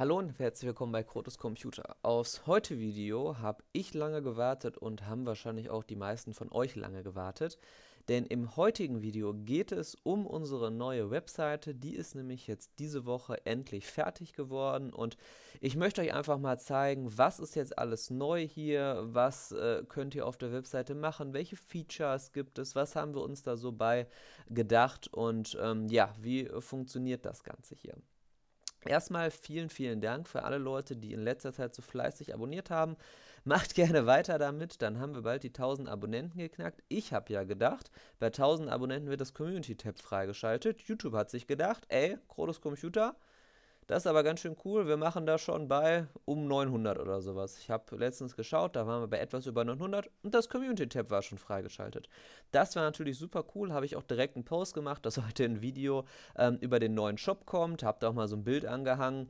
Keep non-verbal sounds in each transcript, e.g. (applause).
Hallo und herzlich willkommen bei Krotus Computer. Aufs heute Video habe ich lange gewartet und haben wahrscheinlich auch die meisten von euch lange gewartet, denn im heutigen Video geht es um unsere neue Webseite, die ist nämlich jetzt diese Woche endlich fertig geworden und ich möchte euch einfach mal zeigen, was ist jetzt alles neu hier, was äh, könnt ihr auf der Webseite machen, welche Features gibt es, was haben wir uns da so bei gedacht und ähm, ja, wie funktioniert das Ganze hier. Erstmal vielen, vielen Dank für alle Leute, die in letzter Zeit so fleißig abonniert haben. (laughs) Macht gerne weiter damit, dann haben wir bald die 1000 Abonnenten geknackt. Ich habe ja gedacht, bei 1000 Abonnenten wird das Community-Tab freigeschaltet. YouTube hat sich gedacht, ey, Kronos Computer, das ist aber ganz schön cool. Wir machen da schon bei um 900 oder sowas. Ich habe letztens geschaut, da waren wir bei etwas über 900 und das Community-Tab war schon freigeschaltet. Das war natürlich super cool. Habe ich auch direkt einen Post gemacht, dass (laughs) heute ein Video ähm, über den neuen Shop kommt. Habe da auch mal so ein Bild angehangen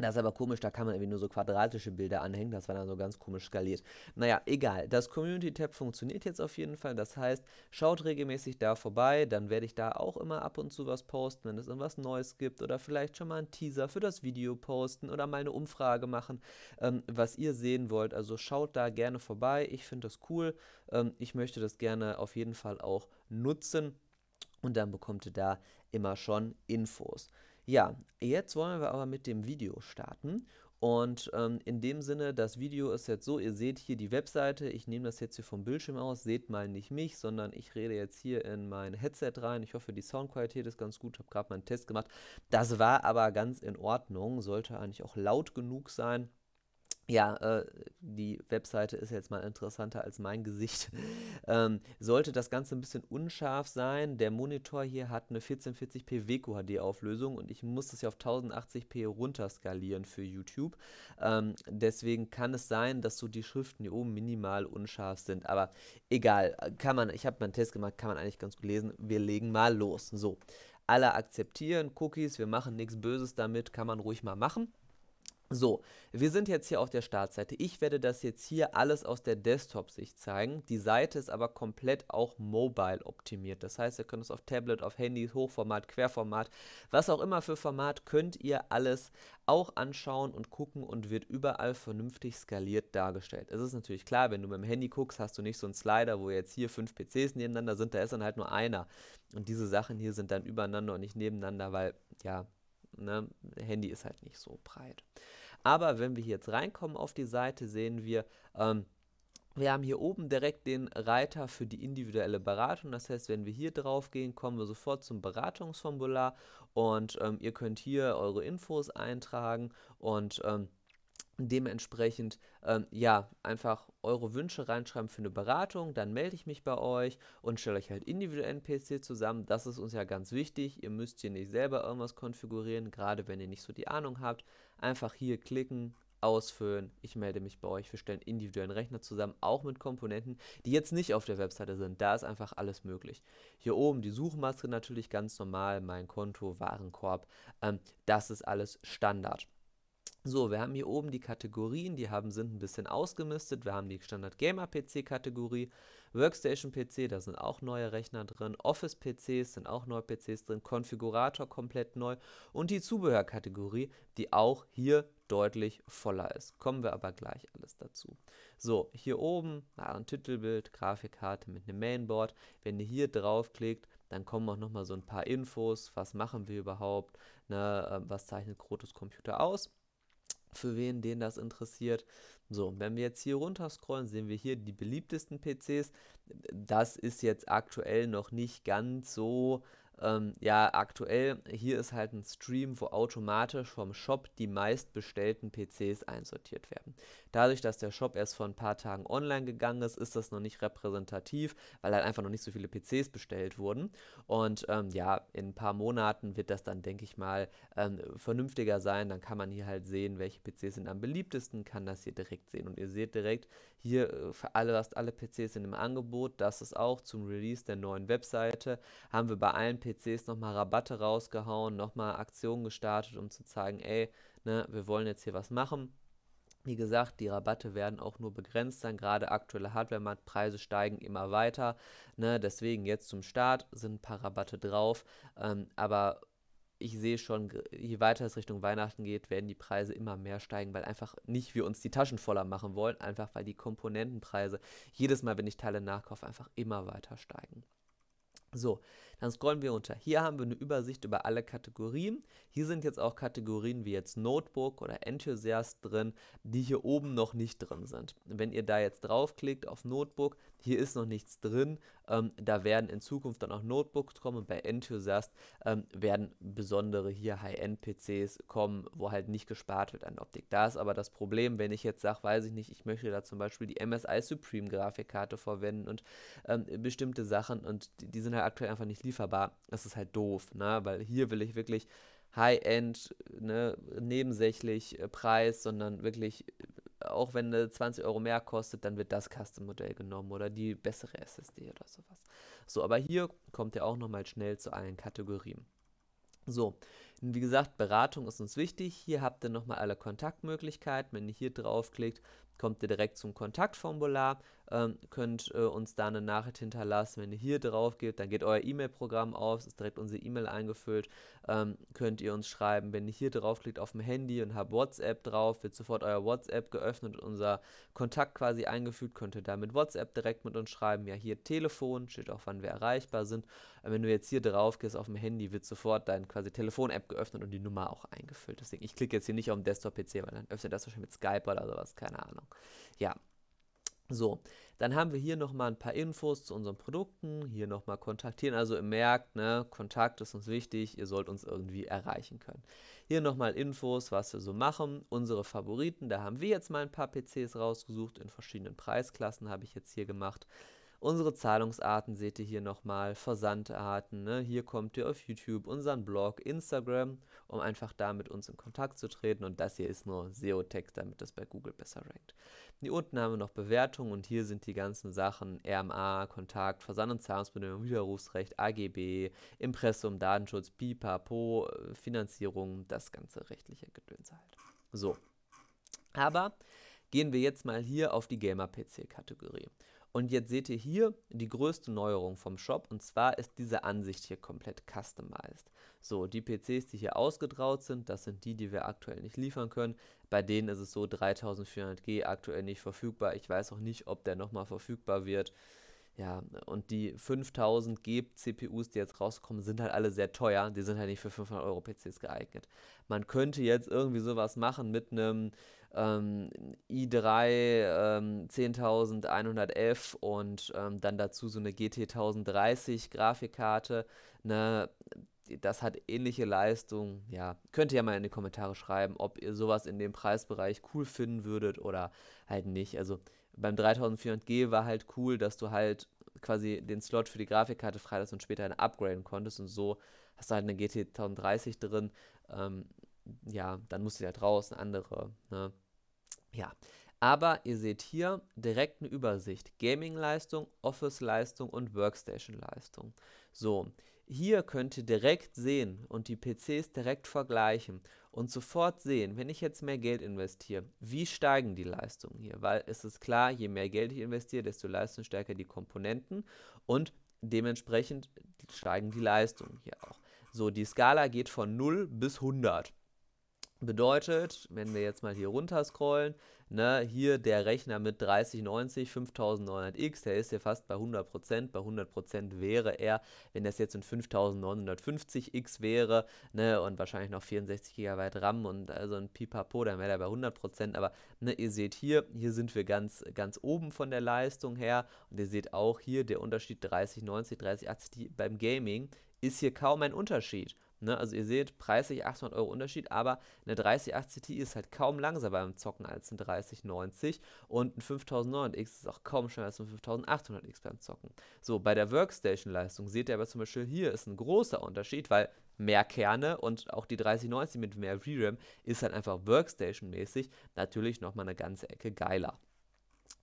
das ist aber komisch, da kann man irgendwie nur so quadratische Bilder anhängen, das war dann so ganz komisch skaliert. Naja, egal. Das Community-Tab funktioniert jetzt auf jeden Fall. Das heißt, schaut regelmäßig da vorbei, dann werde ich da auch immer ab und zu was posten, wenn es irgendwas Neues gibt oder vielleicht schon mal einen Teaser für das Video posten oder mal eine Umfrage machen, ähm, was ihr sehen wollt. Also schaut da gerne vorbei. Ich finde das cool. Ähm, ich möchte das gerne auf jeden Fall auch nutzen und dann bekommt ihr da immer schon Infos. Ja, jetzt wollen wir aber mit dem Video starten. Und ähm, in dem Sinne, das Video ist jetzt so, ihr seht hier die Webseite, ich nehme das jetzt hier vom Bildschirm aus, seht mal nicht mich, sondern ich rede jetzt hier in mein Headset rein. Ich hoffe, die Soundqualität ist ganz gut, ich habe gerade meinen Test gemacht. Das war aber ganz in Ordnung, sollte eigentlich auch laut genug sein ja, äh, die Webseite ist jetzt mal interessanter als mein Gesicht. (laughs) Ähm, sollte das Ganze ein bisschen unscharf sein, der Monitor hier hat eine 1440p WQHD-Auflösung und ich muss das ja auf 1080p runterskalieren für YouTube. Ähm, deswegen kann es sein, dass so die Schriften hier oben minimal unscharf sind. Aber egal, kann man, ich habe meinen Test gemacht, kann man eigentlich ganz gut lesen. Wir legen mal los. So, alle akzeptieren, Cookies, wir machen nichts Böses damit, kann man ruhig mal machen. So, wir sind jetzt hier auf der Startseite. Ich werde das jetzt hier alles aus der Desktop-Sicht zeigen. Die Seite ist aber komplett auch mobile optimiert. Das heißt, ihr könnt es auf Tablet, auf Handy, Hochformat, Querformat, was auch immer für Format, könnt ihr alles auch anschauen und gucken und wird überall vernünftig skaliert dargestellt. Es ist natürlich klar, wenn du mit dem Handy guckst, hast du nicht so einen Slider, wo jetzt hier fünf PCs nebeneinander sind, da ist dann halt nur einer. Und diese Sachen hier sind dann übereinander und nicht nebeneinander, weil ja, Ne? Handy ist halt nicht so breit. Aber wenn wir jetzt reinkommen auf die Seite, sehen wir, ähm, wir haben hier oben direkt den Reiter für die individuelle Beratung. Das heißt, wenn wir hier drauf gehen, kommen wir sofort zum Beratungsformular und ähm, ihr könnt hier eure Infos eintragen und ähm, Dementsprechend, ähm, ja, einfach eure Wünsche reinschreiben für eine Beratung, dann melde ich mich bei euch und stelle euch halt individuellen PC zusammen. Das ist uns ja ganz wichtig. Ihr müsst hier nicht selber irgendwas konfigurieren, gerade wenn ihr nicht so die Ahnung habt. Einfach hier klicken, ausfüllen. Ich melde mich bei euch. Wir stellen individuellen Rechner zusammen, auch mit Komponenten, die jetzt nicht auf der Webseite sind. Da ist einfach alles möglich. Hier oben die Suchmaske natürlich ganz normal, mein Konto, Warenkorb. Ähm, das ist alles Standard. So, wir haben hier oben die Kategorien, die haben, sind ein bisschen ausgemistet. Wir haben die Standard Gamer PC Kategorie, Workstation PC, da sind auch neue Rechner drin, Office PCs sind auch neue PCs drin, Konfigurator komplett neu und die Zubehörkategorie, die auch hier deutlich voller ist. Kommen wir aber gleich alles dazu. So, hier oben na, ein Titelbild, Grafikkarte mit einem Mainboard. Wenn ihr hier draufklickt, dann kommen auch nochmal so ein paar Infos. Was machen wir überhaupt? Ne, äh, was zeichnet Krotos Computer aus? für wen den das interessiert. So, wenn wir jetzt hier runter scrollen, sehen wir hier die beliebtesten PCs. Das ist jetzt aktuell noch nicht ganz so ähm, ja, aktuell hier ist halt ein Stream, wo automatisch vom Shop die meistbestellten PCs einsortiert werden. Dadurch, dass der Shop erst vor ein paar Tagen online gegangen ist, ist das noch nicht repräsentativ, weil halt einfach noch nicht so viele PCs bestellt wurden. Und ähm, ja, in ein paar Monaten wird das dann, denke ich mal, ähm, vernünftiger sein. Dann kann man hier halt sehen, welche PCs sind am beliebtesten, kann das hier direkt sehen. Und ihr seht direkt, hier äh, für alle, fast alle PCs sind im Angebot. Das ist auch zum Release der neuen Webseite. Haben wir bei allen PCs PCs nochmal Rabatte rausgehauen, nochmal Aktionen gestartet, um zu zeigen, ey, ne, wir wollen jetzt hier was machen. Wie gesagt, die Rabatte werden auch nur begrenzt sein. Gerade aktuelle Hardware-Marktpreise steigen immer weiter. Ne? Deswegen jetzt zum Start sind ein paar Rabatte drauf. Ähm, aber ich sehe schon, je weiter es Richtung Weihnachten geht, werden die Preise immer mehr steigen, weil einfach nicht wir uns die Taschen voller machen wollen, einfach weil die Komponentenpreise jedes Mal, wenn ich Teile nachkaufe, einfach immer weiter steigen. So, dann scrollen wir runter. Hier haben wir eine Übersicht über alle Kategorien. Hier sind jetzt auch Kategorien wie jetzt Notebook oder Enthusiast drin, die hier oben noch nicht drin sind. Wenn ihr da jetzt draufklickt auf Notebook, hier ist noch nichts drin. Ähm, da werden in Zukunft dann auch Notebooks kommen und bei Enthusiast ähm, werden besondere hier High-End-PCs kommen, wo halt nicht gespart wird an Optik. Da ist aber das Problem, wenn ich jetzt sage, weiß ich nicht, ich möchte da zum Beispiel die MSI Supreme Grafikkarte verwenden und ähm, bestimmte Sachen und die, die sind halt aktuell einfach nicht lieferbar. Das ist halt doof, ne? weil hier will ich wirklich High-End, ne, nebensächlich äh, Preis, sondern wirklich, äh, auch wenn eine 20 Euro mehr kostet, dann wird das Custom-Modell genommen oder die bessere SSD oder sowas. So, aber hier kommt ihr auch nochmal schnell zu allen Kategorien. So, wie gesagt, Beratung ist uns wichtig. Hier habt ihr nochmal alle Kontaktmöglichkeiten. Wenn ihr hier draufklickt, kommt ihr direkt zum Kontaktformular, ähm, könnt äh, uns da eine Nachricht hinterlassen. Wenn ihr hier drauf geht, dann geht euer E-Mail-Programm auf, ist direkt unsere E-Mail eingefüllt, ähm, könnt ihr uns schreiben. Wenn ihr hier draufklickt auf dem Handy und habt WhatsApp drauf, wird sofort euer WhatsApp geöffnet und unser Kontakt quasi eingefügt, könnt ihr da mit WhatsApp direkt mit uns schreiben. Ja, hier Telefon, steht auch, wann wir erreichbar sind. Und äh, wenn du jetzt hier drauf gehst auf dem Handy, wird sofort dein quasi Telefon-App geöffnet und die Nummer auch eingefüllt. Deswegen, ich klicke jetzt hier nicht auf dem Desktop-PC, weil dann öffnet das wahrscheinlich mit Skype oder sowas, keine Ahnung. Ja, so, dann haben wir hier nochmal ein paar Infos zu unseren Produkten, hier nochmal kontaktieren. Also ihr merkt, ne, Kontakt ist uns wichtig, ihr sollt uns irgendwie erreichen können. Hier nochmal Infos, was wir so machen, unsere Favoriten, da haben wir jetzt mal ein paar PCs rausgesucht, in verschiedenen Preisklassen habe ich jetzt hier gemacht. Unsere Zahlungsarten seht ihr hier nochmal, Versandarten, ne? hier kommt ihr auf YouTube, unseren Blog, Instagram, um einfach da mit uns in Kontakt zu treten und das hier ist nur SEO-Text, damit das bei Google besser rankt. Hier unten haben wir noch Bewertungen und hier sind die ganzen Sachen RMA, Kontakt, Versand- und Zahlungsbedingungen, Widerrufsrecht, AGB, Impressum, Datenschutz, Pipapo, äh, Finanzierung, das ganze rechtliche Gedöns halt. So, aber gehen wir jetzt mal hier auf die Gamer-PC-Kategorie. Und jetzt seht ihr hier die größte Neuerung vom Shop und zwar ist diese Ansicht hier komplett customized. So, die PCs, die hier ausgetraut sind, das sind die, die wir aktuell nicht liefern können. Bei denen ist es so 3400G aktuell nicht verfügbar. Ich weiß auch nicht, ob der nochmal verfügbar wird. Ja, und die 5000 GPUs, die jetzt rauskommen, sind halt alle sehr teuer. Die sind halt nicht für 500 Euro PCs geeignet. Man könnte jetzt irgendwie sowas machen mit einem ähm, i3 ähm, 10111 und ähm, dann dazu so eine GT 1030 Grafikkarte. Ne, das hat ähnliche Leistung. Ja, könnt ihr ja mal in die Kommentare schreiben, ob ihr sowas in dem Preisbereich cool finden würdet oder halt nicht. Also beim 3400G war halt cool, dass du halt quasi den Slot für die Grafikkarte frei hast und später eine upgraden konntest und so hast du halt eine GT 1030 drin. Ähm, ja, dann musst du ja halt raus, andere. Ne? Ja, aber ihr seht hier direkt eine Übersicht. Gaming-Leistung, Office-Leistung und Workstation-Leistung. So, hier könnt ihr direkt sehen und die PCs direkt vergleichen und sofort sehen, wenn ich jetzt mehr Geld investiere, wie steigen die Leistungen hier? Weil es ist klar, je mehr Geld ich investiere, desto leistungsstärker die Komponenten und dementsprechend steigen die Leistungen hier auch. So, die Skala geht von 0 bis 100. Bedeutet, wenn wir jetzt mal hier runter scrollen, ne, hier der Rechner mit 3090, 5900X, der ist ja fast bei 100%. Bei 100% wäre er, wenn das jetzt ein 5950X wäre ne, und wahrscheinlich noch 64 GB RAM und also ein Pipapo, dann wäre er bei 100%. Aber ne, ihr seht hier, hier sind wir ganz, ganz oben von der Leistung her und ihr seht auch hier der Unterschied 3090, 3080 beim Gaming ist hier kaum ein Unterschied. Ne, also ihr seht, preislich 800 Euro Unterschied, aber eine 3080 Ti ist halt kaum langsamer beim Zocken als eine 3090 und ein 5900X ist auch kaum schneller als ein 5800X beim Zocken. So, bei der Workstation-Leistung seht ihr aber zum Beispiel hier ist ein großer Unterschied, weil mehr Kerne und auch die 3090 mit mehr VRAM ist halt einfach Workstation-mäßig natürlich nochmal eine ganze Ecke geiler.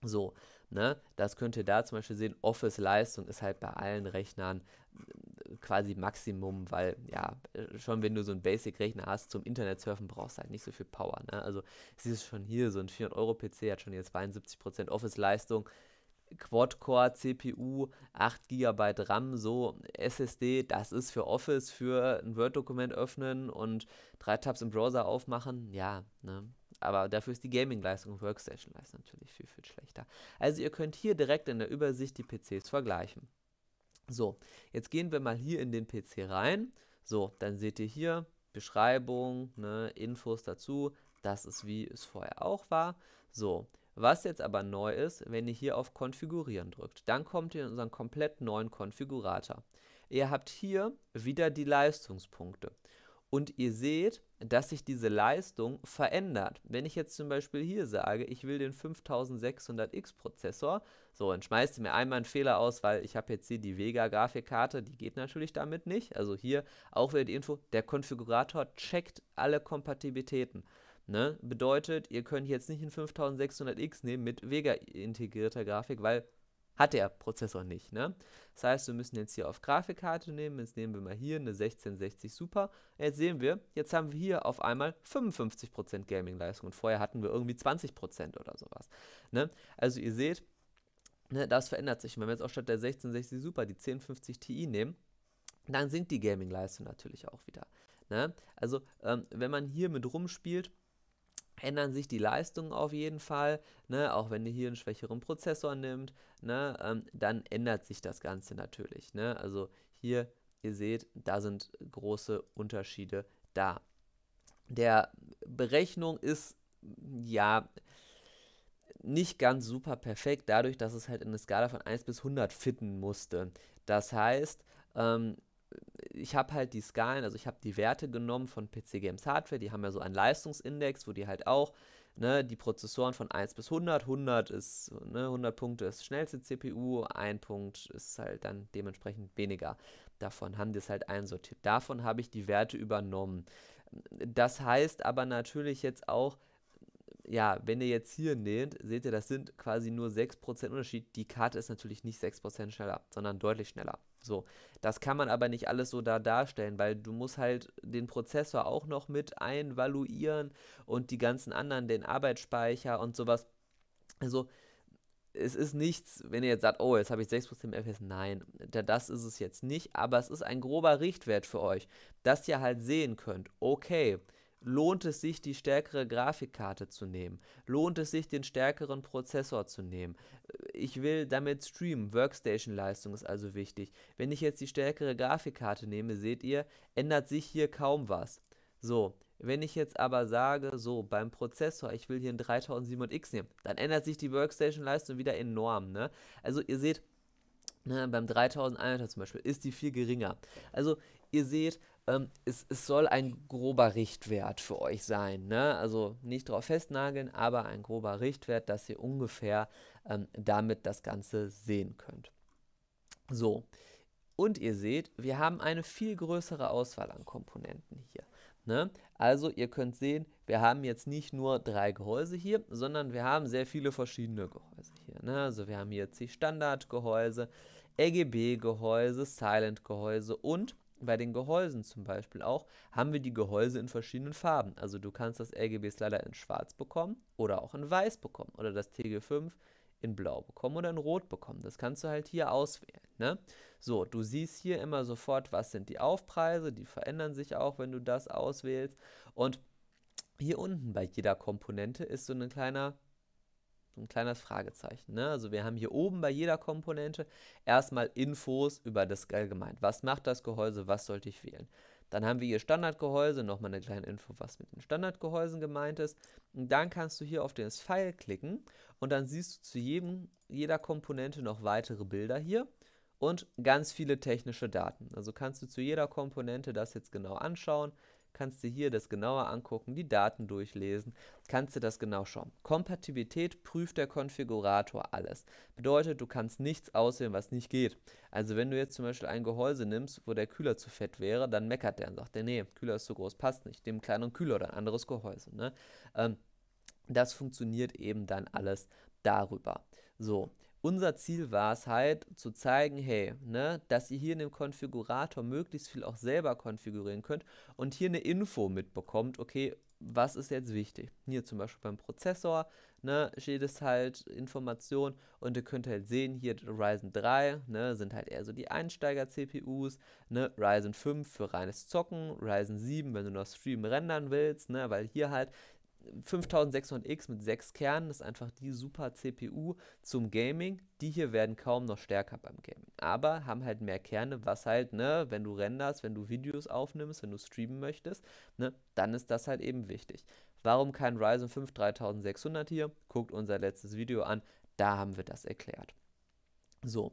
So, Ne? Das könnt ihr da zum Beispiel sehen. Office-Leistung ist halt bei allen Rechnern äh, quasi Maximum, weil ja, äh, schon wenn du so einen Basic-Rechner hast, zum Internet-Surfen brauchst du halt nicht so viel Power. Ne? Also siehst du schon hier, so ein 400-Euro-PC hat schon hier 72% Office-Leistung. Quad-Core, CPU, 8 GB RAM, so SSD, das ist für Office, für ein Word-Dokument öffnen und drei Tabs im Browser aufmachen, ja, ne? Aber dafür ist die Gaming-Leistung und Workstation-Leistung natürlich viel, viel schlechter. Also ihr könnt hier direkt in der Übersicht die PCs vergleichen. So, jetzt gehen wir mal hier in den PC rein. So, dann seht ihr hier Beschreibung, ne, Infos dazu. Das ist wie es vorher auch war. So, was jetzt aber neu ist, wenn ihr hier auf Konfigurieren drückt, dann kommt ihr in unseren komplett neuen Konfigurator. Ihr habt hier wieder die Leistungspunkte. Und ihr seht, dass sich diese Leistung verändert. Wenn ich jetzt zum Beispiel hier sage, ich will den 5600X Prozessor, so, dann schmeißt ihr mir einmal einen Fehler aus, weil ich habe jetzt hier die Vega Grafikkarte, die geht natürlich damit nicht. Also hier auch wieder die Info, der Konfigurator checkt alle Kompatibilitäten. Ne? Bedeutet, ihr könnt jetzt nicht einen 5600X nehmen mit Vega integrierter Grafik, weil hat der Prozessor nicht. Ne? Das heißt, wir müssen jetzt hier auf Grafikkarte nehmen. Jetzt nehmen wir mal hier eine 1660 Super. Jetzt sehen wir, jetzt haben wir hier auf einmal 55% Gaming-Leistung und vorher hatten wir irgendwie 20% oder sowas. Ne? Also ihr seht, ne, das verändert sich. Und wenn wir jetzt auch statt der 1660 Super die 1050 Ti nehmen, dann sinkt die Gaming-Leistung natürlich auch wieder. Ne? Also ähm, wenn man hier mit rumspielt, ändern sich die Leistungen auf jeden Fall, ne? auch wenn ihr hier einen schwächeren Prozessor nimmt, ne? Ähm, dann ändert sich das Ganze natürlich. Ne? Also hier, ihr seht, da sind große Unterschiede da. Der Berechnung ist ja nicht ganz super perfekt, dadurch, dass es halt in eine Skala von 1 bis 100 fitten musste. Das heißt, ähm, ich habe halt die Skalen, also ich habe die Werte genommen von PC Games Hardware, die haben ja so einen Leistungsindex, wo die halt auch ne, die Prozessoren von 1 bis 100, 100 ist, ne, 100 Punkte ist schnellste CPU, ein Punkt ist halt dann dementsprechend weniger. Davon haben die es halt einsortiert. Davon habe ich die Werte übernommen. Das heißt aber natürlich jetzt auch, ja, wenn ihr jetzt hier nehmt, seht ihr, das sind quasi nur 6% Unterschied. Die Karte ist natürlich nicht 6% schneller, sondern deutlich schneller. So, das kann man aber nicht alles so da darstellen, weil du musst halt den Prozessor auch noch mit einvaluieren und die ganzen anderen, den Arbeitsspeicher und sowas. Also, es ist nichts, wenn ihr jetzt sagt, oh, jetzt habe ich 6% mehr FPS. Nein, das ist es jetzt nicht, aber es ist ein grober Richtwert für euch, dass ihr halt sehen könnt, okay, Lohnt es sich, die stärkere Grafikkarte zu nehmen? Lohnt es sich, den stärkeren Prozessor zu nehmen? Ich will damit streamen. Workstation-Leistung ist also wichtig. Wenn ich jetzt die stärkere Grafikkarte nehme, seht ihr, ändert sich hier kaum was. So, wenn ich jetzt aber sage, so beim Prozessor, ich will hier einen 3700X nehmen, dann ändert sich die Workstation-Leistung wieder enorm. Ne? Also ihr seht, ne, beim 3100 zum Beispiel ist die viel geringer. Also ihr seht, ähm, es, es soll ein grober Richtwert für euch sein. Ne? Also nicht drauf festnageln, aber ein grober Richtwert, dass ihr ungefähr ähm, damit das Ganze sehen könnt. So, und ihr seht, wir haben eine viel größere Auswahl an Komponenten hier. Ne? Also ihr könnt sehen, wir haben jetzt nicht nur drei Gehäuse hier, sondern wir haben sehr viele verschiedene Gehäuse hier. Ne? Also wir haben hier C-Standard-Gehäuse, RGB-Gehäuse, Silent-Gehäuse und bei den Gehäusen zum Beispiel auch, haben wir die Gehäuse in verschiedenen Farben. Also du kannst das RGB-Slider in schwarz bekommen oder auch in weiß bekommen oder das TG5 in blau bekommen oder in rot bekommen. Das kannst du halt hier auswählen. Ne? So, du siehst hier immer sofort, was sind die Aufpreise, die verändern sich auch, wenn du das auswählst. Und hier unten bei jeder Komponente ist so ein kleiner so ein kleines Fragezeichen. Ne? Also wir haben hier oben bei jeder Komponente erstmal Infos über das Allgemein. Was macht das Gehäuse? Was sollte ich wählen? Dann haben wir hier Standardgehäuse, nochmal eine kleine Info, was mit den Standardgehäusen gemeint ist. Und dann kannst du hier auf das Pfeil klicken und dann siehst du zu jedem, jeder Komponente noch weitere Bilder hier und ganz viele technische Daten. Also kannst du zu jeder Komponente das jetzt genau anschauen, kannst du hier das genauer angucken, die Daten durchlesen, kannst du das genau schauen. Kompatibilität prüft der Konfigurator alles. Bedeutet, du kannst nichts auswählen, was nicht geht. Also wenn du jetzt zum Beispiel ein Gehäuse nimmst, wo der Kühler zu fett wäre, dann meckert der und sagt, der, nee, Kühler ist zu groß, passt nicht. Dem kleinen Kühler oder ein anderes Gehäuse. Ne? Ähm, das funktioniert eben dann alles darüber. So, unser Ziel war es halt zu zeigen, hey, ne, dass ihr hier in dem Konfigurator möglichst viel auch selber konfigurieren könnt und hier eine Info mitbekommt, okay, was ist jetzt wichtig? Hier zum Beispiel beim Prozessor, ne, steht es halt Information und ihr könnt halt sehen, hier Ryzen 3, ne, sind halt eher so die Einsteiger-CPUs, ne, Ryzen 5 für reines Zocken, Ryzen 7, wenn du noch Stream rendern willst, ne, weil hier halt 5600X mit sechs Kernen ist einfach die super CPU zum Gaming. Die hier werden kaum noch stärker beim Gaming, aber haben halt mehr Kerne, was halt, ne, wenn du renderst, wenn du Videos aufnimmst, wenn du streamen möchtest, ne, dann ist das halt eben wichtig. Warum kein Ryzen 5 3600 hier? Guckt unser letztes Video an, da haben wir das erklärt. So,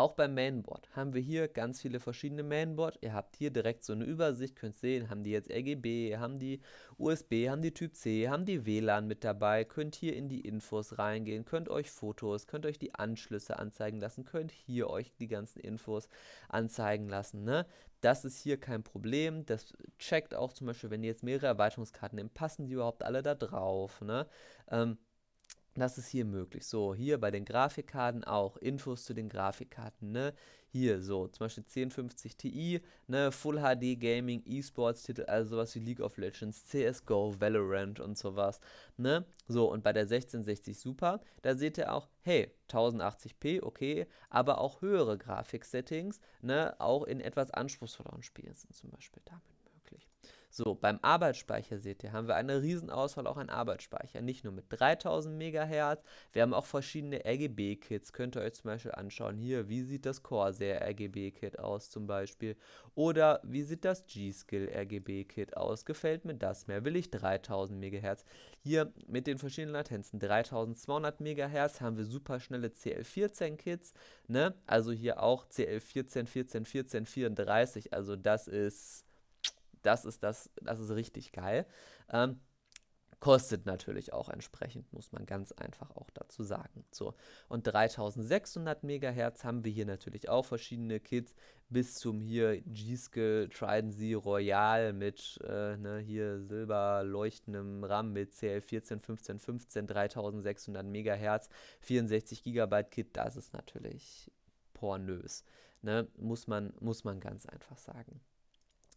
auch beim Mainboard haben wir hier ganz viele verschiedene Mainboard. Ihr habt hier direkt so eine Übersicht, könnt sehen, haben die jetzt RGB, haben die USB, haben die Typ C, haben die WLAN mit dabei, könnt hier in die Infos reingehen, könnt euch Fotos, könnt euch die Anschlüsse anzeigen lassen, könnt hier euch die ganzen Infos anzeigen lassen. Ne? Das ist hier kein Problem. Das checkt auch zum Beispiel, wenn ihr jetzt mehrere Erweiterungskarten nehmt, passen die überhaupt alle da drauf. Ne? Ähm, das ist hier möglich. So, hier bei den Grafikkarten auch Infos zu den Grafikkarten. Ne? Hier so, zum Beispiel 1050 Ti, ne? Full HD Gaming, E-Sports-Titel, also sowas wie League of Legends, CSGO, Valorant und sowas. Ne? So, und bei der 1660 Super, da seht ihr auch, hey, 1080p, okay, aber auch höhere Grafik-Settings, ne? auch in etwas anspruchsvolleren Spielen sind zum Beispiel damit so, beim Arbeitsspeicher seht ihr, haben wir eine Riesenauswahl auch an Arbeitsspeicher. Nicht nur mit 3000 MHz, wir haben auch verschiedene RGB-Kits. Könnt ihr euch zum Beispiel anschauen, hier, wie sieht das Corsair RGB-Kit aus zum Beispiel? Oder wie sieht das G-Skill RGB-Kit aus? Gefällt mir das mehr? Will ich 3000 MHz? Hier mit den verschiedenen Latenzen, 3200 MHz haben wir super schnelle CL14-Kits, ne? Also hier auch CL14, 14, 14, 34, also das ist das ist das, das ist richtig geil. Ähm, kostet natürlich auch entsprechend, muss man ganz einfach auch dazu sagen. So, und 3600 MHz haben wir hier natürlich auch verschiedene Kits, bis zum hier G-Skill Trident Z Royal mit äh, ne, hier silber leuchtendem RAM mit CL14, 15, 15, 3600 MHz, 64 GB Kit, das ist natürlich pornös. Ne? Muss, man, muss man ganz einfach sagen.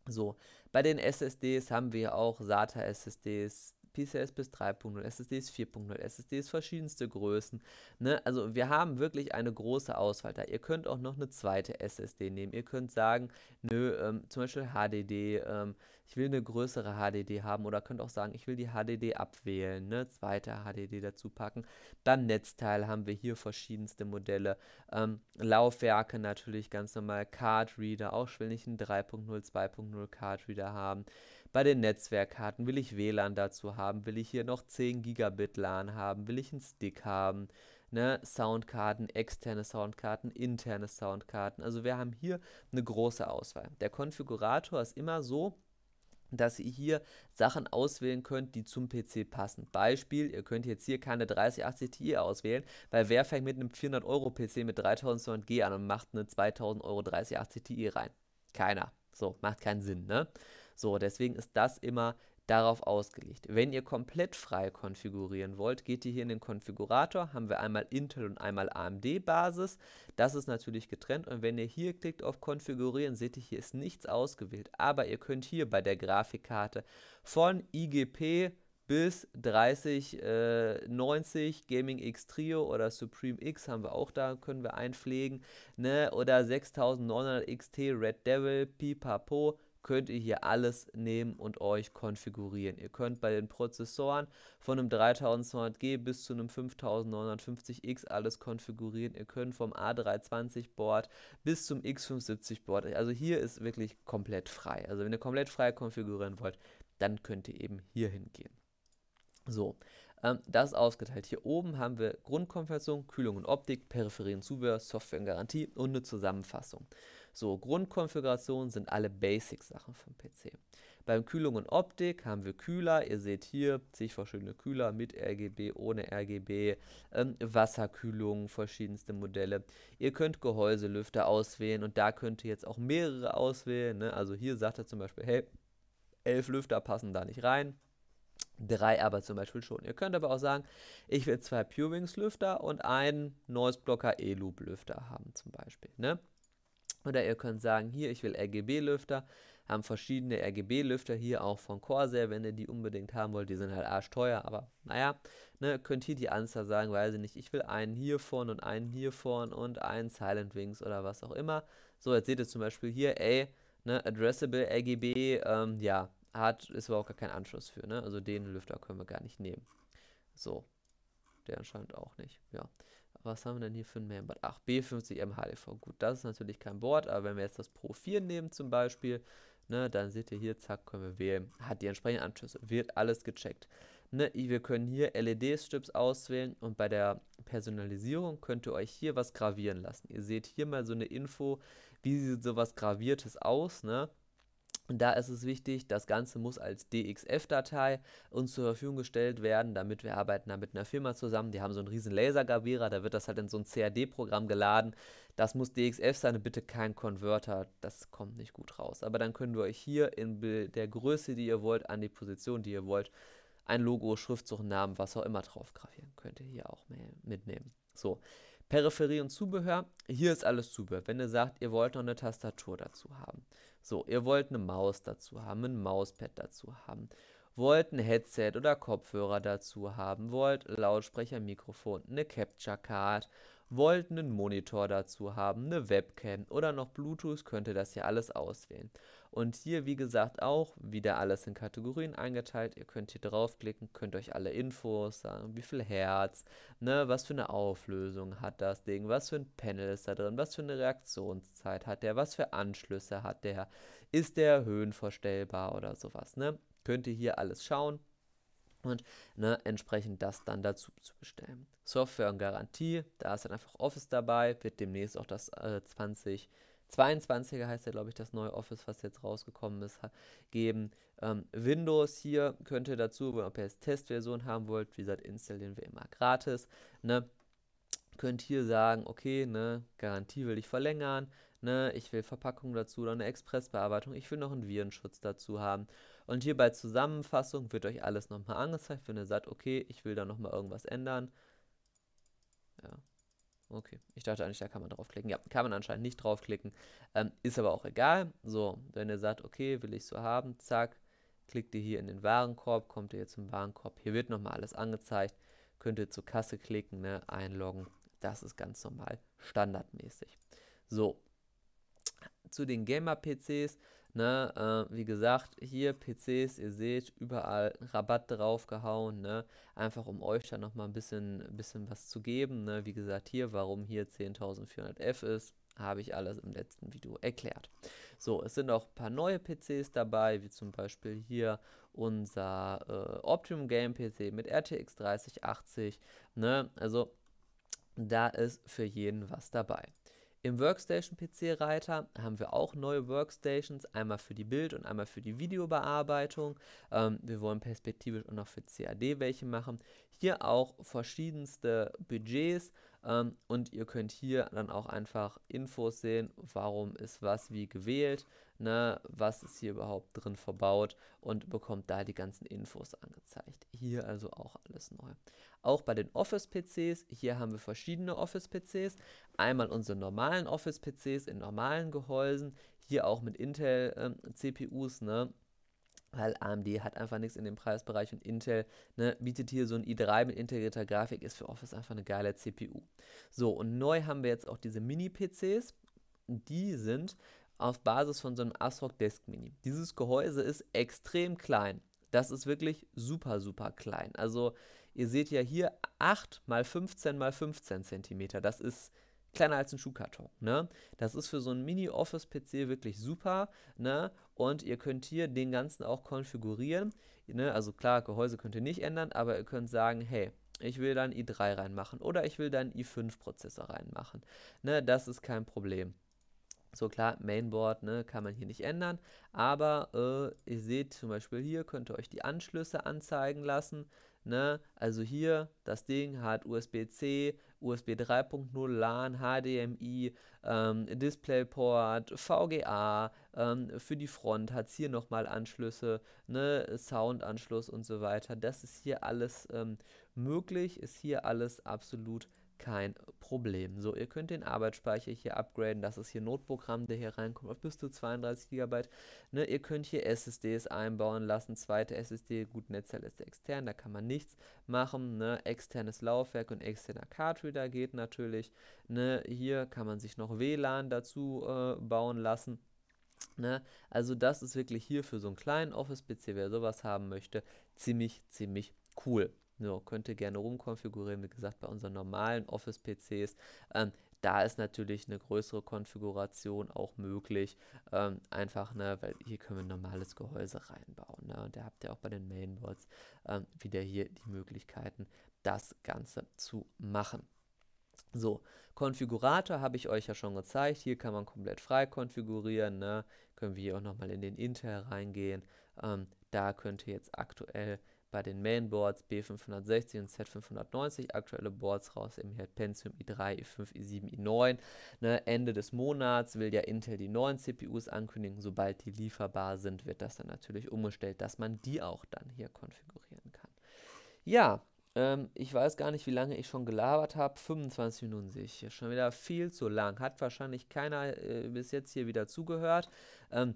So, bei den SSDs haben wir auch SATA-SSDs, PCS-Bis 3.0, SSDs 4.0, SSDs verschiedenste Größen. Ne? Also wir haben wirklich eine große Auswahl da. Ihr könnt auch noch eine zweite SSD nehmen. Ihr könnt sagen, nö, ähm, zum Beispiel HDD, ähm, ich will eine größere HDD haben oder könnt auch sagen, ich will die HDD abwählen, ne? zweite HDD dazu packen. Dann Netzteil haben wir hier verschiedenste Modelle. Ähm, Laufwerke natürlich ganz normal, Card Reader, auch wenn ich einen 3.0, 2.0 Card Reader haben. Bei den Netzwerkkarten will ich WLAN dazu haben, will ich hier noch 10 Gigabit LAN haben, will ich einen Stick haben, ne? Soundkarten, externe Soundkarten, interne Soundkarten. Also wir haben hier eine große Auswahl. Der Konfigurator ist immer so, dass ihr hier Sachen auswählen könnt, die zum PC passen. Beispiel, ihr könnt jetzt hier keine 3080 Ti auswählen, weil wer fängt mit einem 400 Euro PC mit 3200 G an und macht eine 2000 Euro 3080 Ti rein? Keiner. So, macht keinen Sinn, ne? So, deswegen ist das immer darauf ausgelegt. Wenn ihr komplett frei konfigurieren wollt, geht ihr hier in den Konfigurator, haben wir einmal Intel und einmal AMD Basis. Das ist natürlich getrennt und wenn ihr hier klickt auf Konfigurieren, seht ihr, hier ist nichts ausgewählt. Aber ihr könnt hier bei der Grafikkarte von IGP bis 3090 äh, Gaming X Trio oder Supreme X haben wir auch da, können wir einpflegen, ne? oder 6900 XT Red Devil, Pipapo, könnt ihr hier alles nehmen und euch konfigurieren. Ihr könnt bei den Prozessoren von einem 3200G bis zu einem 5950X alles konfigurieren. Ihr könnt vom A320 Board bis zum X570 Board. Also hier ist wirklich komplett frei. Also wenn ihr komplett frei konfigurieren wollt, dann könnt ihr eben hier hingehen. So, ähm, das ist ausgeteilt. Hier oben haben wir Grundkonfiguration, Kühlung und Optik, Peripherien, Zubehör, Software und Garantie und eine Zusammenfassung. So, Grundkonfigurationen sind alle Basic-Sachen vom PC. Beim Kühlung und Optik haben wir Kühler. Ihr seht hier zig verschiedene Kühler mit RGB, ohne RGB, ähm, Wasserkühlung, verschiedenste Modelle. Ihr könnt Gehäuselüfter auswählen und da könnt ihr jetzt auch mehrere auswählen. Ne? Also hier sagt er zum Beispiel, hey, elf Lüfter passen da nicht rein. Drei aber zum Beispiel schon. Ihr könnt aber auch sagen, ich will zwei Purings-Lüfter und einen Noise-Blocker E-Loop-Lüfter haben zum Beispiel. Ne? Oder ihr könnt sagen, hier, ich will RGB-Lüfter, haben verschiedene RGB-Lüfter hier auch von Corsair, wenn ihr die unbedingt haben wollt, die sind halt arschteuer, aber naja, ne, könnt hier die Anzahl sagen, weiß ich nicht, ich will einen hier vorne und einen hier vorne und einen Silent Wings oder was auch immer. So, jetzt seht ihr zum Beispiel hier, ey, ne, Addressable RGB, ähm, ja, hat, ist überhaupt gar kein Anschluss für, ne, also den Lüfter können wir gar nicht nehmen. So, der anscheinend auch nicht, ja was haben wir denn hier für ein Mainboard? Ach, B50M HDV. Gut, das ist natürlich kein Board, aber wenn wir jetzt das Pro 4 nehmen zum Beispiel, ne, dann seht ihr hier, zack, können wir wählen. Hat die entsprechenden Anschlüsse, wird alles gecheckt. Ne, wir können hier LED-Strips auswählen und bei der Personalisierung könnt ihr euch hier was gravieren lassen. Ihr seht hier mal so eine Info, wie sieht sowas Graviertes aus, ne? Da ist es wichtig, das Ganze muss als DXF-Datei uns zur Verfügung gestellt werden, damit wir arbeiten da mit einer Firma zusammen. Die haben so einen riesen Lasergravierer, da wird das halt in so ein CAD-Programm geladen. Das muss DXF sein bitte kein Konverter, das kommt nicht gut raus. Aber dann können wir euch hier in der Größe, die ihr wollt, an die Position, die ihr wollt, ein Logo, Schriftzug, Namen, was auch immer drauf gravieren. Könnt ihr hier auch mitnehmen. So, Peripherie und Zubehör. Hier ist alles Zubehör. Wenn ihr sagt, ihr wollt noch eine Tastatur dazu haben, so, ihr wollt eine Maus dazu haben, ein Mauspad dazu haben, wollt ein Headset oder Kopfhörer dazu haben, wollt Lautsprecher, Mikrofon, eine Capture Card wollt einen Monitor dazu haben, eine Webcam oder noch Bluetooth, könnt ihr das hier alles auswählen. Und hier, wie gesagt, auch wieder alles in Kategorien eingeteilt. Ihr könnt hier draufklicken, könnt euch alle Infos sagen, wie viel Herz, ne, was für eine Auflösung hat das Ding, was für ein Panel ist da drin, was für eine Reaktionszeit hat der, was für Anschlüsse hat der, ist der höhenverstellbar oder sowas, ne? Könnt ihr hier alles schauen und ne, entsprechend das dann dazu zu bestellen. Software und Garantie, da ist dann einfach Office dabei, wird demnächst auch das äh, 20. 22er heißt ja, glaube ich, das neue Office, was jetzt rausgekommen ist, geben. Ähm, Windows hier könnt ihr dazu, wenn ihr jetzt Testversion haben wollt, wie gesagt, installieren wir immer gratis. Ne? Könnt hier sagen, okay, ne, Garantie will ich verlängern, ne, ich will Verpackung dazu oder eine Expressbearbeitung, ich will noch einen Virenschutz dazu haben und hier bei Zusammenfassung wird euch alles nochmal angezeigt, wenn ihr sagt, okay, ich will da nochmal irgendwas ändern. Ja, Okay, ich dachte eigentlich, da kann man draufklicken. Ja, kann man anscheinend nicht draufklicken. Ähm, ist aber auch egal. So, wenn ihr sagt, okay, will ich so haben, zack, klickt ihr hier in den Warenkorb, kommt ihr hier zum Warenkorb. Hier wird nochmal alles angezeigt. Könnt ihr zur Kasse klicken, ne, einloggen. Das ist ganz normal, standardmäßig. So, zu den Gamer-PCs Ne? Äh, wie gesagt, hier PCs, ihr seht, überall Rabatt draufgehauen, ne? einfach um euch da nochmal ein bisschen, bisschen was zu geben. Ne? Wie gesagt, hier, warum hier 10.400F ist, habe ich alles im letzten Video erklärt. So, es sind auch ein paar neue PCs dabei, wie zum Beispiel hier unser äh, Optimum Game PC mit RTX 3080. Ne? Also da ist für jeden was dabei. Im Workstation-PC-Reiter haben wir auch neue Workstations, einmal für die Bild- und einmal für die Videobearbeitung. Ähm, wir wollen perspektivisch auch noch für CAD welche machen. Hier auch verschiedenste Budgets ähm, und ihr könnt hier dann auch einfach Infos sehen, warum ist was wie gewählt, ne, was ist hier überhaupt drin verbaut und bekommt da die ganzen Infos angezeigt. Hier also auch alles neu. Auch bei den Office-PCs, hier haben wir verschiedene Office-PCs. Einmal unsere normalen Office-PCs in normalen Gehäusen, hier auch mit Intel-CPUs, ähm, ne, weil AMD hat einfach nichts in dem Preisbereich und Intel ne, bietet hier so ein i3 mit integrierter Grafik, ist für Office einfach eine geile CPU. So, und neu haben wir jetzt auch diese Mini-PCs. Die sind auf Basis von so einem ASRock Desk Mini. Dieses Gehäuse ist extrem klein. Das ist wirklich super, super klein. Also ihr seht ja hier 8 x 15 x 15 cm, Das ist kleiner als ein Schuhkarton. Ne? Das ist für so einen Mini-Office-PC wirklich super. Ne? Und ihr könnt hier den ganzen auch konfigurieren. Ne? Also klar, Gehäuse könnt ihr nicht ändern, aber ihr könnt sagen, hey, ich will dann i3 reinmachen oder ich will dann i5-Prozessor reinmachen. Ne? Das ist kein Problem. So klar, Mainboard ne, kann man hier nicht ändern, aber äh, ihr seht zum Beispiel hier, könnt ihr euch die Anschlüsse anzeigen lassen. Ne? Also hier, das Ding hat USB-C, USB 3.0, LAN, HDMI, ähm, DisplayPort, VGA, ähm, für die Front hat es hier nochmal Anschlüsse, ne? Soundanschluss und so weiter. Das ist hier alles ähm, möglich, ist hier alles absolut möglich kein Problem. So, ihr könnt den Arbeitsspeicher hier upgraden. Das ist hier Notprogramm, der hier reinkommt auf bis zu 32 GB. Ne, ihr könnt hier SSDs einbauen lassen. Zweite SSD, gut, Netzteil ist extern, da kann man nichts machen. Ne, externes Laufwerk und externer Cardreader geht natürlich. Ne, hier kann man sich noch WLAN dazu äh, bauen lassen. Ne? Also das ist wirklich hier für so einen kleinen Office-PC, wer sowas haben möchte, ziemlich, ziemlich cool. So, könnte gerne rumkonfigurieren, wie gesagt, bei unseren normalen Office-PCs. Ähm, da ist natürlich eine größere Konfiguration auch möglich. Ähm, einfach, ne, weil hier können wir ein normales Gehäuse reinbauen. Ne? Und da habt ihr auch bei den Mainboards ähm, wieder hier die Möglichkeiten, das Ganze zu machen. So, Konfigurator habe ich euch ja schon gezeigt. Hier kann man komplett frei konfigurieren. Ne? Können wir hier auch nochmal in den Intel reingehen. Ähm, da könnt ihr jetzt aktuell bei den Mainboards B560 und Z590, aktuelle Boards raus, im hier Pentium i3, i5, i7, i9. Ne, Ende des Monats will ja Intel die neuen CPUs ankündigen. Sobald die lieferbar sind, wird das dann natürlich umgestellt, dass man die auch dann hier konfigurieren kann. Ja, ähm, ich weiß gar nicht, wie lange ich schon gelabert habe. 25 Minuten sehe ich hier schon wieder viel zu lang. Hat wahrscheinlich keiner äh, bis jetzt hier wieder zugehört. Ähm,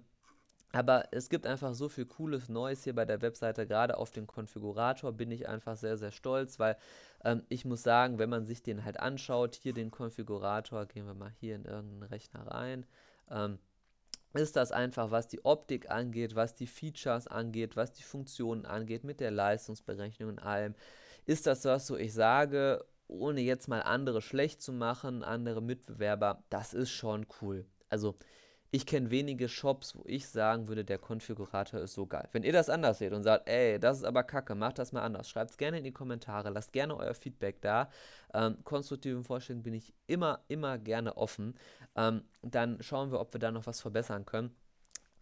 aber es gibt einfach so viel cooles Neues hier bei der Webseite. Gerade auf den Konfigurator bin ich einfach sehr, sehr stolz, weil ähm, ich muss sagen, wenn man sich den halt anschaut, hier den Konfigurator, gehen wir mal hier in irgendeinen Rechner rein. Ähm, ist das einfach, was die Optik angeht, was die Features angeht, was die Funktionen angeht, mit der Leistungsberechnung und allem. Ist das was, wo ich sage, ohne jetzt mal andere schlecht zu machen, andere Mitbewerber, das ist schon cool. Also ich kenne wenige Shops, wo ich sagen würde, der Konfigurator ist so geil. Wenn ihr das anders seht und sagt, ey, das ist aber kacke, macht das mal anders, schreibt es gerne in die Kommentare, lasst gerne euer Feedback da. Ähm, konstruktiven Vorschlägen bin ich immer, immer gerne offen. Ähm, dann schauen wir, ob wir da noch was verbessern können.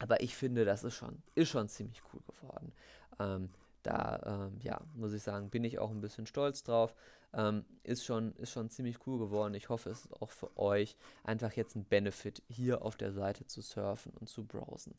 Aber ich finde, das ist schon, ist schon ziemlich cool geworden. Ähm, da, ähm, ja, muss ich sagen, bin ich auch ein bisschen stolz drauf ähm, ist, schon, ist schon ziemlich cool geworden. Ich hoffe, es ist auch für euch einfach jetzt ein Benefit, hier auf der Seite zu surfen und zu browsen.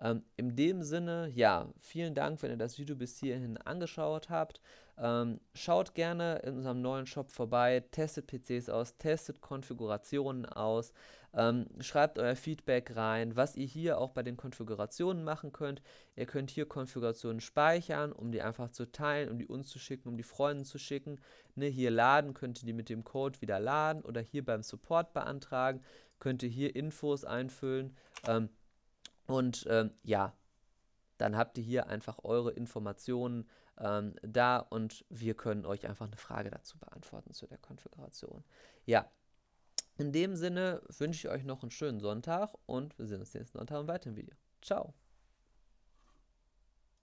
Ähm, in dem Sinne, ja, vielen Dank, wenn ihr das Video bis hierhin angeschaut habt. Ähm, schaut gerne in unserem neuen Shop vorbei, testet PCs aus, testet Konfigurationen aus. Ähm, schreibt euer Feedback rein, was ihr hier auch bei den Konfigurationen machen könnt. Ihr könnt hier Konfigurationen speichern, um die einfach zu teilen, um die uns zu schicken, um die Freunden zu schicken. Ne, hier laden könnt ihr die mit dem Code wieder laden oder hier beim Support beantragen. Könnt ihr hier Infos einfüllen. Ähm, und ähm, ja, dann habt ihr hier einfach eure Informationen ähm, da und wir können euch einfach eine Frage dazu beantworten zu der Konfiguration. Ja, in dem Sinne wünsche ich euch noch einen schönen Sonntag und wir sehen uns nächsten Sonntag im weiteren Video. Ciao!